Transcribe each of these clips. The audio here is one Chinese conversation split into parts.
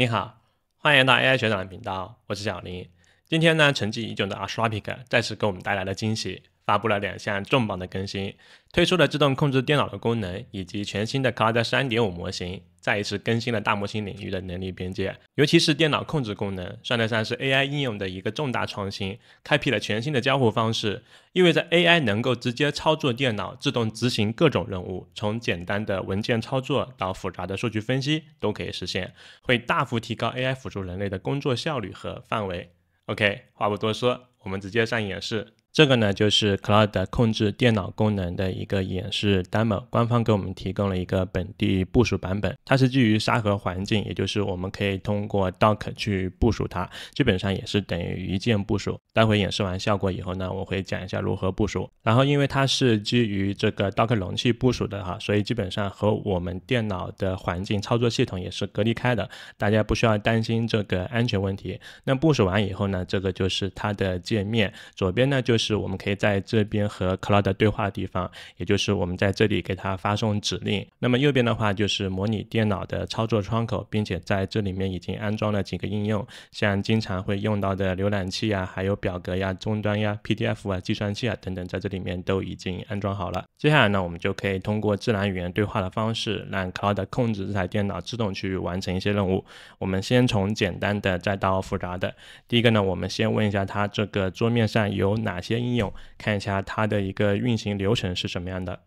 你好，欢迎到 AI 学长的频道，我是小林。今天呢，沉寂已久的 a s h r o p i c 再次给我们带来了惊喜。发布了两项重磅的更新，推出了自动控制电脑的功能，以及全新的 c l a u d 三3.5模型，再一次更新了大模型领域的能力边界。尤其是电脑控制功能算得上是 AI 应用的一个重大创新，开辟了全新的交互方式，意味着 AI 能够直接操作电脑，自动执行各种任务，从简单的文件操作到复杂的数据分析都可以实现，会大幅提高 AI 辅助人类的工作效率和范围。OK，话不多说，我们直接上演示。这个呢就是 Cloud 控制电脑功能的一个演示 demo，官方给我们提供了一个本地部署版本，它是基于沙盒环境，也就是我们可以通过 Docker 去部署它，基本上也是等于一键部署。待会演示完效果以后呢，我会讲一下如何部署。然后因为它是基于这个 Docker 容器部署的哈，所以基本上和我们电脑的环境操作系统也是隔离开的，大家不需要担心这个安全问题。那部署完以后呢，这个就是它的界面，左边呢就。是，我们可以在这边和 Cloud 对话的地方，也就是我们在这里给它发送指令。那么右边的话就是模拟电脑的操作窗口，并且在这里面已经安装了几个应用，像经常会用到的浏览器啊，还有表格呀、终端呀、PDF 啊、计算器啊等等，在这里面都已经安装好了。接下来呢，我们就可以通过自然语言对话的方式，让 Cloud 控制这台电脑自动去完成一些任务。我们先从简单的再到复杂的。第一个呢，我们先问一下它这个桌面上有哪些。一些应用，看一下它的一个运行流程是什么样的。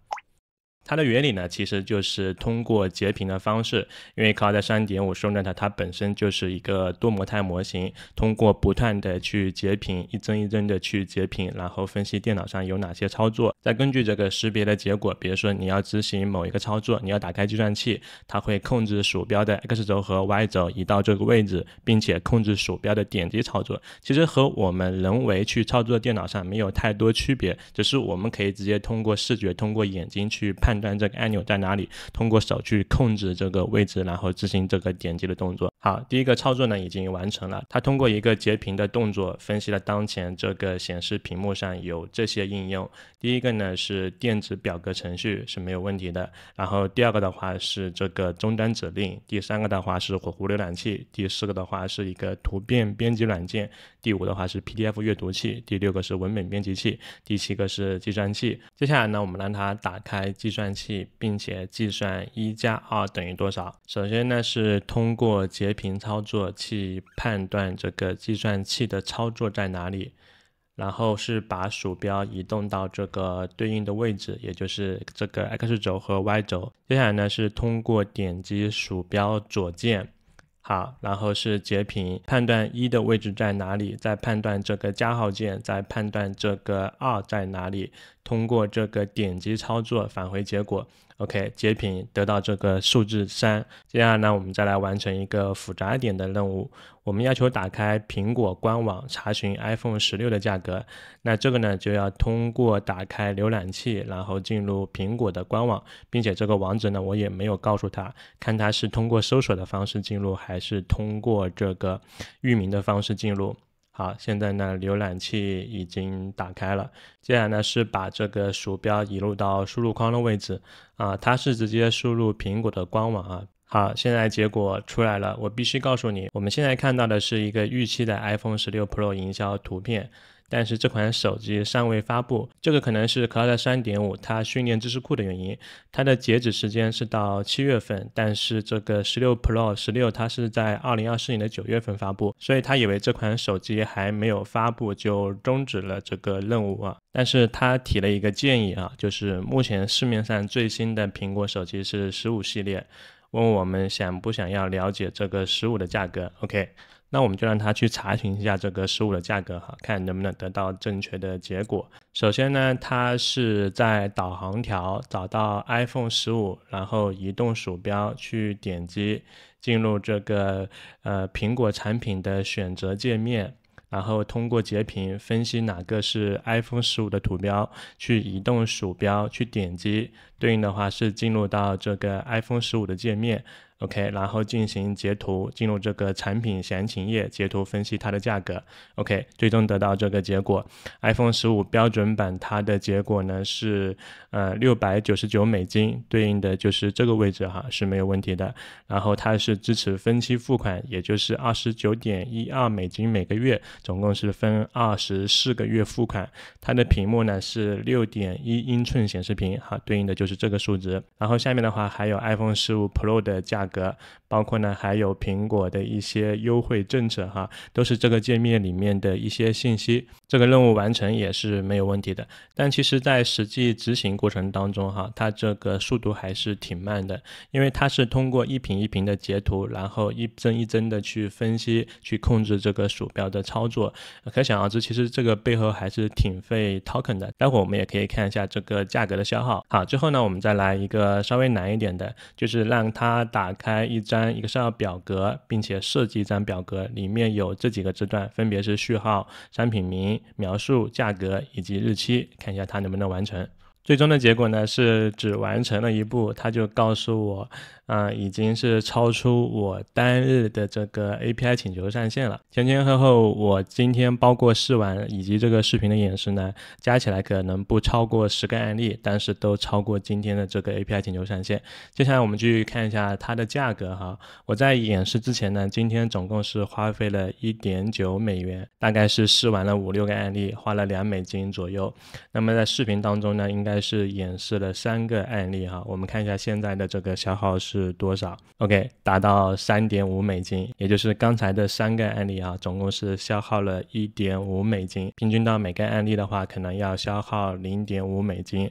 它的原理呢，其实就是通过截屏的方式，因为 c o r d 的三点五收纳它，它本身就是一个多模态模型，通过不断的去截屏，一帧一帧的去截屏，然后分析电脑上有哪些操作，再根据这个识别的结果，比如说你要执行某一个操作，你要打开计算器，它会控制鼠标的 X 轴和 Y 轴移到这个位置，并且控制鼠标的点击操作，其实和我们人为去操作电脑上没有太多区别，只是我们可以直接通过视觉，通过眼睛去判。判断这个按钮在哪里，通过手去控制这个位置，然后执行这个点击的动作。好，第一个操作呢已经完成了。它通过一个截屏的动作，分析了当前这个显示屏幕上有这些应用。第一个呢是电子表格程序是没有问题的。然后第二个的话是这个终端指令，第三个的话是火狐浏览器，第四个的话是一个图片编辑软件，第五的话是 PDF 阅读器，第六个是文本编辑器，第七个是计算器。接下来呢，我们让它打开计算器，并且计算一加二等于多少。首先呢是通过截。屏操作去判断这个计算器的操作在哪里，然后是把鼠标移动到这个对应的位置，也就是这个 x 轴和 y 轴。接下来呢是通过点击鼠标左键，好，然后是截屏判断一的位置在哪里，再判断这个加号键，再判断这个二在哪里，通过这个点击操作返回结果。OK，截屏得到这个数字三。接下来呢，我们再来完成一个复杂一点的任务。我们要求打开苹果官网查询 iPhone 十六的价格。那这个呢，就要通过打开浏览器，然后进入苹果的官网，并且这个网址呢，我也没有告诉他，看他是通过搜索的方式进入，还是通过这个域名的方式进入。好，现在呢，浏览器已经打开了。接下来呢，是把这个鼠标移入到输入框的位置，啊，它是直接输入苹果的官网啊。好，现在结果出来了。我必须告诉你，我们现在看到的是一个预期的 iPhone 十六 Pro 营销图片。但是这款手机尚未发布，这个可能是 Cloud 三点五它训练知识库的原因。它的截止时间是到七月份，但是这个十六 Pro 十六它是在二零二四年的九月份发布，所以他以为这款手机还没有发布就终止了这个任务啊。但是他提了一个建议啊，就是目前市面上最新的苹果手机是十五系列。问我们想不想要了解这个十五的价格？OK，那我们就让他去查询一下这个十五的价格，哈，看能不能得到正确的结果。首先呢，他是在导航条找到 iPhone 十五，然后移动鼠标去点击进入这个呃苹果产品的选择界面。然后通过截屏分析哪个是 iPhone 十五的图标，去移动鼠标去点击，对应的话是进入到这个 iPhone 十五的界面。OK，然后进行截图，进入这个产品详情页，截图分析它的价格。OK，最终得到这个结果，iPhone 十五标准版它的结果呢是呃六百九十九美金，对应的就是这个位置哈是没有问题的。然后它是支持分期付款，也就是二十九点一二美金每个月，总共是分二十四个月付款。它的屏幕呢是六点一英寸显示屏，哈，对应的就是这个数值。然后下面的话还有 iPhone 十五 Pro 的价格。格，包括呢，还有苹果的一些优惠政策哈，都是这个界面里面的一些信息。这个任务完成也是没有问题的，但其实，在实际执行过程当中，哈，它这个速度还是挺慢的，因为它是通过一屏一屏的截图，然后一帧一帧的去分析、去控制这个鼠标的操作。可想而知，其实这个背后还是挺费 token 的。待会儿我们也可以看一下这个价格的消耗。好，最后呢，我们再来一个稍微难一点的，就是让它打开一张 Excel 表格，并且设计一张表格，里面有这几个字段，分别是序号、商品名。描述、价格以及日期，看一下它能不能完成。最终的结果呢是只完成了一步，他就告诉我，啊，已经是超出我单日的这个 API 请求上限了。前前后后，我今天包括试玩以及这个视频的演示呢，加起来可能不超过十个案例，但是都超过今天的这个 API 请求上限。接下来我们去看一下它的价格哈。我在演示之前呢，今天总共是花费了一点九美元，大概是试完了五六个案例，花了两美金左右。那么在视频当中呢，应该。还是演示了三个案例哈，我们看一下现在的这个消耗是多少。OK，达到三点五美金，也就是刚才的三个案例啊，总共是消耗了一点五美金，平均到每个案例的话，可能要消耗零点五美金。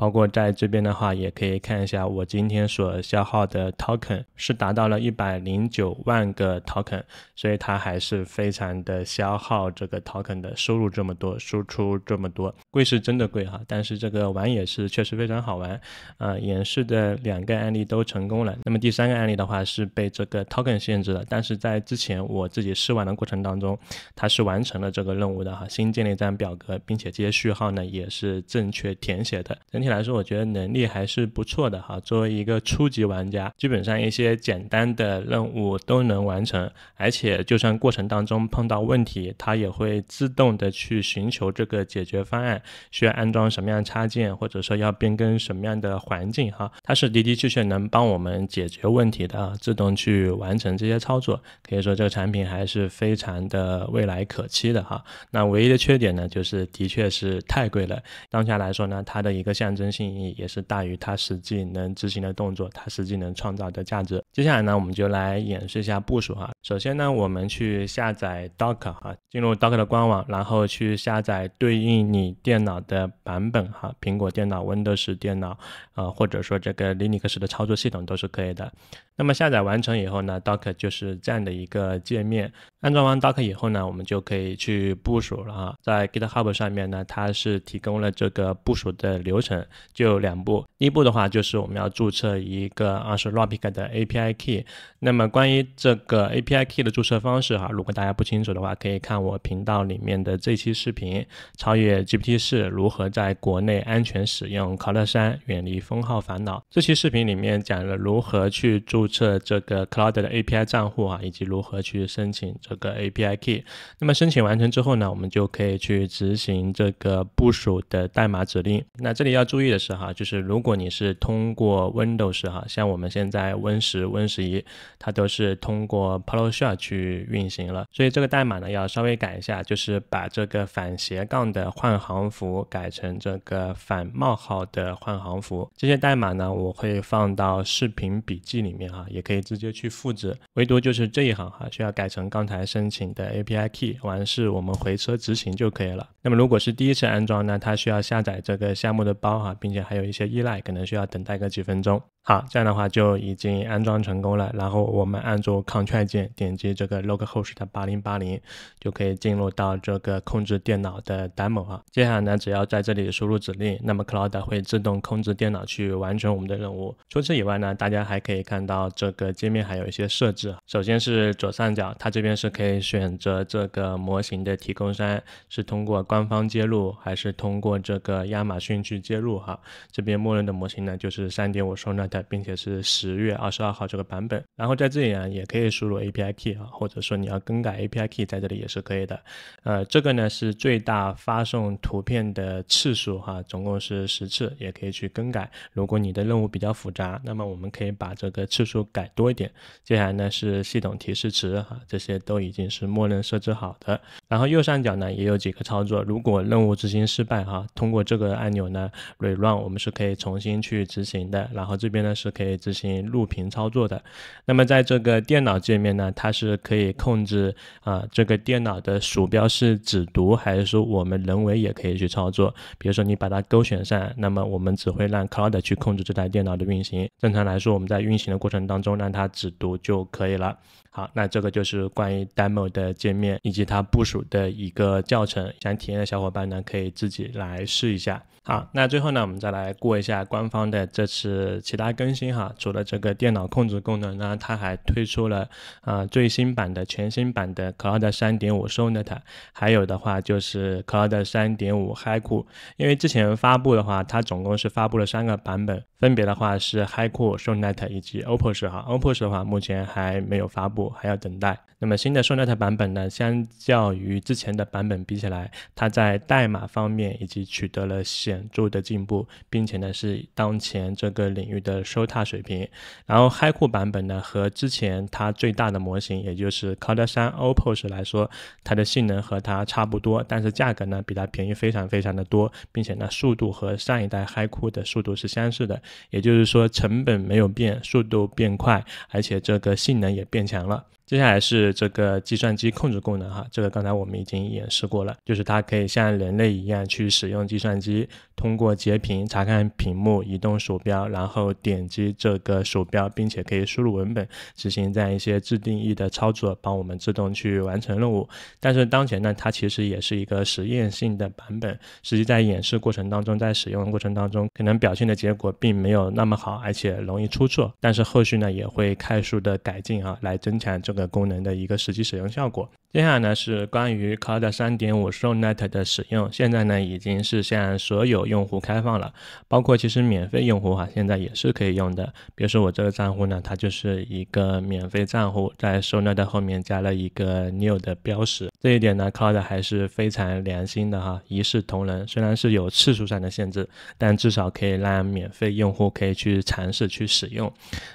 包括在这边的话，也可以看一下我今天所消耗的 token 是达到了一百零九万个 token，所以它还是非常的消耗这个 token 的收入这么多，输出这么多，贵是真的贵哈，但是这个玩也是确实非常好玩，呃，演示的两个案例都成功了。那么第三个案例的话是被这个 token 限制了，但是在之前我自己试玩的过程当中，它是完成了这个任务的哈，新建了一张表格，并且这些序号呢也是正确填写的，整体。来说，我觉得能力还是不错的哈。作为一个初级玩家，基本上一些简单的任务都能完成，而且就算过程当中碰到问题，它也会自动的去寻求这个解决方案。需要安装什么样插件，或者说要变更什么样的环境哈，它是的的确确能帮我们解决问题的，自动去完成这些操作。可以说这个产品还是非常的未来可期的哈。那唯一的缺点呢，就是的确是太贵了。当下来说呢，它的一个像。真心意义也是大于它实际能执行的动作，它实际能创造的价值。接下来呢，我们就来演示一下部署哈。首先呢，我们去下载 Docker 哈，进入 Docker 的官网，然后去下载对应你电脑的版本哈。苹果电脑、Windows 电脑，啊，或者说这个 Linux 的操作系统都是可以的。那么下载完成以后呢，Docker 就是这样的一个界面。安装完 Docker 以后呢，我们就可以去部署了哈。在 GitHub 上面呢，它是提供了这个部署的流程，就两步。第一步的话，就是我们要注册一个二十罗 i c 的 API Key。那么关于这个 API Key 的注册方式哈，如果大家不清楚的话，可以看我频道里面的这期视频《超越 GPT 四如何在国内安全使用 Cloud 远离封号烦恼》。这期视频里面讲了如何去注册这个 Cloud 的 API 账户啊，以及如何去申请这个 API Key。那么申请完成之后呢，我们就可以去执行这个部署的代码指令。那这里要注意的是哈，就是如果如果你是通过 Windows 哈，像我们现在 Win10、Win11，它都是通过 p o l o s h e l l 去运行了，所以这个代码呢要稍微改一下，就是把这个反斜杠的换行符改成这个反冒号的换行符。这些代码呢，我会放到视频笔记里面哈，也可以直接去复制。唯独就是这一行哈，需要改成刚才申请的 API Key，完事我们回车执行就可以了。那么如果是第一次安装呢，它需要下载这个项目的包哈，并且还有一些依赖。可能需要等待个几分钟，好，这样的话就已经安装成功了。然后我们按住 Ctrl 键，点击这个 localhost 八零八零，就可以进入到这个控制电脑的 demo 啊。接下来呢，只要在这里输入指令，那么 Cloud 会自动控制电脑去完成我们的任务。除此以外呢，大家还可以看到这个界面还有一些设置。首先是左上角，它这边是可以选择这个模型的提供商，是通过官方接入还是通过这个亚马逊去接入哈。这边默认。模型呢，就是三点五升 n o t 并且是十月二十二号这个版本。然后在这里啊，也可以输入 API Key 啊，或者说你要更改 API Key，在这里也是可以的。呃，这个呢是最大发送图片的次数哈，总共是十次，也可以去更改。如果你的任务比较复杂，那么我们可以把这个次数改多一点。接下来呢是系统提示词哈，这些都已经是默认设置好的。然后右上角呢也有几个操作，如果任务执行失败哈，通过这个按钮呢，Run，我们是可以从新去执行的，然后这边呢是可以执行录屏操作的。那么在这个电脑界面呢，它是可以控制啊这个电脑的鼠标是只读，还是说我们人为也可以去操作？比如说你把它勾选上，那么我们只会让 Cloud 去控制这台电脑的运行。正常来说，我们在运行的过程当中，让它只读就可以了。好，那这个就是关于 Demo 的界面以及它部署的一个教程。想体验的小伙伴呢，可以自己来试一下。好，那最后呢，我们再来过一下官方的这次其他更新哈。除了这个电脑控制功能呢，它还推出了啊最新版的全新版的 c o u d 的三点五 Sonet，还有的话就是 c o u d 的三点五 Hi u 因为之前发布的话，它总共是发布了三个版本，分别的话是 Hi 酷 Sonet 以及 OPPO 哈。OPPO 的话目前还没有发布，还要等待。那么新的 s o Sonata 版本呢，相较于之前的版本比起来，它在代码方面已经取得了显著的进步，并且呢是当前这个领域的收塔水平。然后嗨酷版本呢和之前它最大的模型，也就是 c o t a 三 OPPOs 来说，它的性能和它差不多，但是价格呢比它便宜非常非常的多，并且呢速度和上一代嗨酷的速度是相似的，也就是说成本没有变，速度变快，而且这个性能也变强了。接下来是这个计算机控制功能哈，这个刚才我们已经演示过了，就是它可以像人类一样去使用计算机，通过截屏查看屏幕，移动鼠标，然后点击这个鼠标，并且可以输入文本，执行这样一些自定义的操作，帮我们自动去完成任务。但是当前呢，它其实也是一个实验性的版本，实际在演示过程当中，在使用过程当中，可能表现的结果并没有那么好，而且容易出错。但是后续呢，也会快速的改进啊，来增强这个。的功能的一个实际使用效果。接下来呢是关于 Cloud 三点五 s o w Net 的使用，现在呢已经是向所有用户开放了，包括其实免费用户哈，现在也是可以用的。比如说我这个账户呢，它就是一个免费账户，在 Snow Net 后面加了一个 New 的标识，这一点呢 Cloud 还是非常良心的哈，一视同仁。虽然是有次数上的限制，但至少可以让免费用户可以去尝试去使用。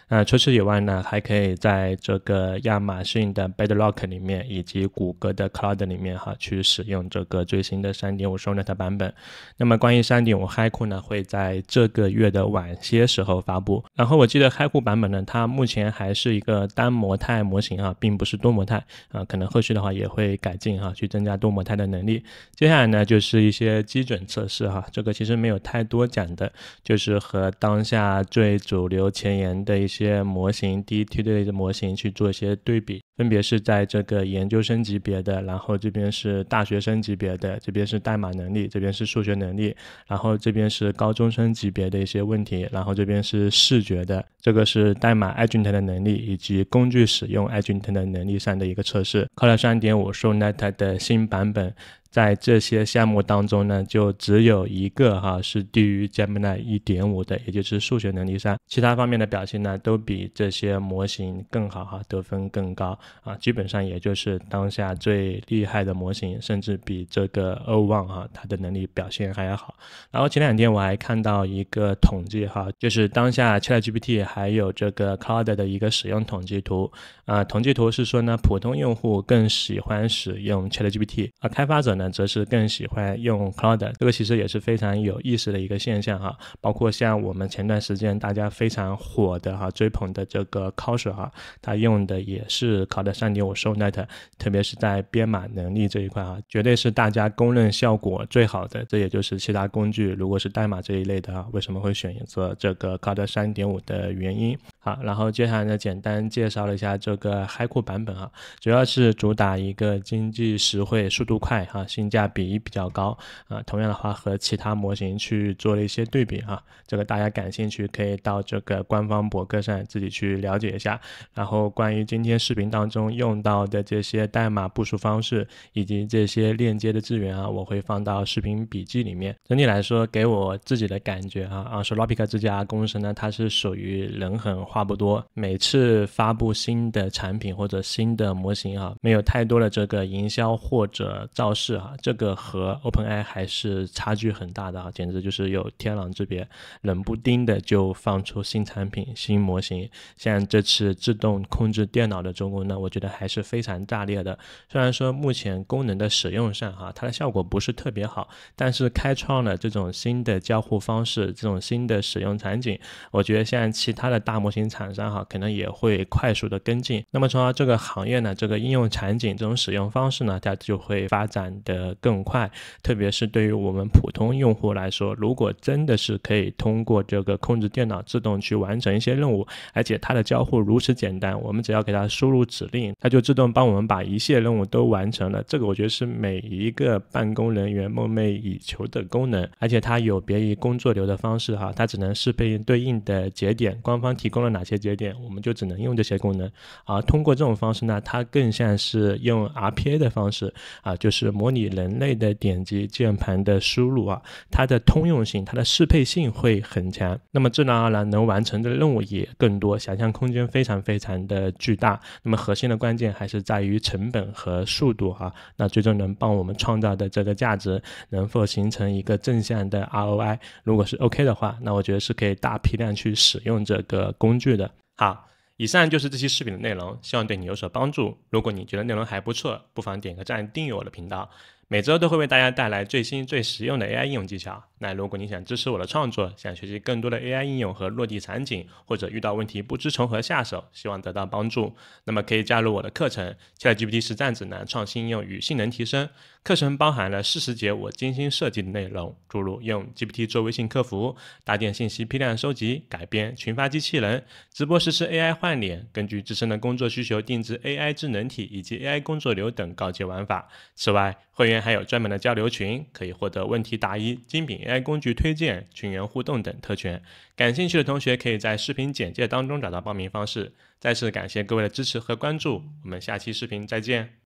那除此以外呢，还可以在这个亚马逊的 Bedrock 里面以及谷歌的 Cloud 里面哈，去使用这个最新的三点五 o n o t 版本。那么关于三点五 Hi 库呢，会在这个月的晚些时候发布。然后我记得 Hi a 库版本呢，它目前还是一个单模态模型哈，并不是多模态啊，可能后续的话也会改进哈，去增加多模态的能力。接下来呢，就是一些基准测试哈，这个其实没有太多讲的，就是和当下最主流前沿的一些模型、DTo 的模型去做一些对比。分别是在这个研究生级别的，然后这边是大学生级别的，这边是代码能力，这边是数学能力，然后这边是高中生级别的一些问题，然后这边是视觉的，这个是代码 agent 的能力以及工具使用 agent 的能力上的一个测试。c o r o r 3.5是 Net 的新版本。在这些项目当中呢，就只有一个哈是低于 Gemini 一点五的，也就是数学能力上，其他方面的表现呢都比这些模型更好哈，得分更高啊，基本上也就是当下最厉害的模型，甚至比这个 o n e 哈它的能力表现还要好。然后前两天我还看到一个统计哈，就是当下 ChatGPT 还有这个 Claude 的一个使用统计图啊，统计图是说呢，普通用户更喜欢使用 ChatGPT，而开发者呢。则是更喜欢用 c l o u d 这个其实也是非常有意思的一个现象哈。包括像我们前段时间大家非常火的哈追捧的这个 c o s o r 哈，它用的也是 c l o u d 三点3.5 ShowNet，特别是在编码能力这一块啊，绝对是大家公认效果最好的。这也就是其他工具如果是代码这一类的啊，为什么会选择这个 c l o u d 三点3.5的原因。好，然后接下来呢，简单介绍了一下这个嗨酷版本啊，主要是主打一个经济实惠、速度快哈。性价比比较高啊，同样的话和其他模型去做了一些对比哈，这个大家感兴趣可以到这个官方博客上自己去了解一下。然后关于今天视频当中用到的这些代码部署方式以及这些链接的资源啊，我会放到视频笔记里面。整体来说，给我自己的感觉啊，啊是 Lopika 这家公司呢，它是属于人狠话不多，每次发布新的产品或者新的模型啊，没有太多的这个营销或者造势。啊，这个和 OpenAI 还是差距很大的啊，简直就是有天壤之别。冷不丁的就放出新产品、新模型，像这次自动控制电脑的中公呢，我觉得还是非常炸裂的。虽然说目前功能的使用上哈，它的效果不是特别好，但是开创了这种新的交互方式、这种新的使用场景，我觉得像其他的大模型厂商哈，可能也会快速的跟进。那么，从而这个行业呢，这个应用场景、这种使用方式呢，它就会发展。的更快，特别是对于我们普通用户来说，如果真的是可以通过这个控制电脑自动去完成一些任务，而且它的交互如此简单，我们只要给它输入指令，它就自动帮我们把一切任务都完成了。这个我觉得是每一个办公人员梦寐以求的功能，而且它有别于工作流的方式哈，它只能是配对应的节点官方提供了哪些节点，我们就只能用这些功能啊。通过这种方式呢，它更像是用 RPA 的方式啊，就是模拟。你人类的点击键盘的输入啊，它的通用性、它的适配性会很强，那么自然而然能完成的任务也更多，想象空间非常非常的巨大。那么核心的关键还是在于成本和速度啊，那最终能帮我们创造的这个价值能否形成一个正向的 ROI，如果是 OK 的话，那我觉得是可以大批量去使用这个工具的。好。以上就是这期视频的内容，希望对你有所帮助。如果你觉得内容还不错，不妨点个赞，订阅我的频道。每周都会为大家带来最新最实用的 AI 应用技巧。那如果你想支持我的创作，想学习更多的 AI 应用和落地场景，或者遇到问题不知从何下手，希望得到帮助，那么可以加入我的课程《ChatGPT 实战指南：创新应用与性能提升》。课程包含了四十节我精心设计的内容，诸如用 GPT 做微信客服、搭建信息批量收集、改编群发机器人、直播实时 AI 换脸、根据自身的工作需求定制 AI 智能体以及 AI 工作流等高级玩法。此外，会员。还有专门的交流群，可以获得问题答疑、精品 AI 工具推荐、群员互动等特权。感兴趣的同学可以在视频简介当中找到报名方式。再次感谢各位的支持和关注，我们下期视频再见。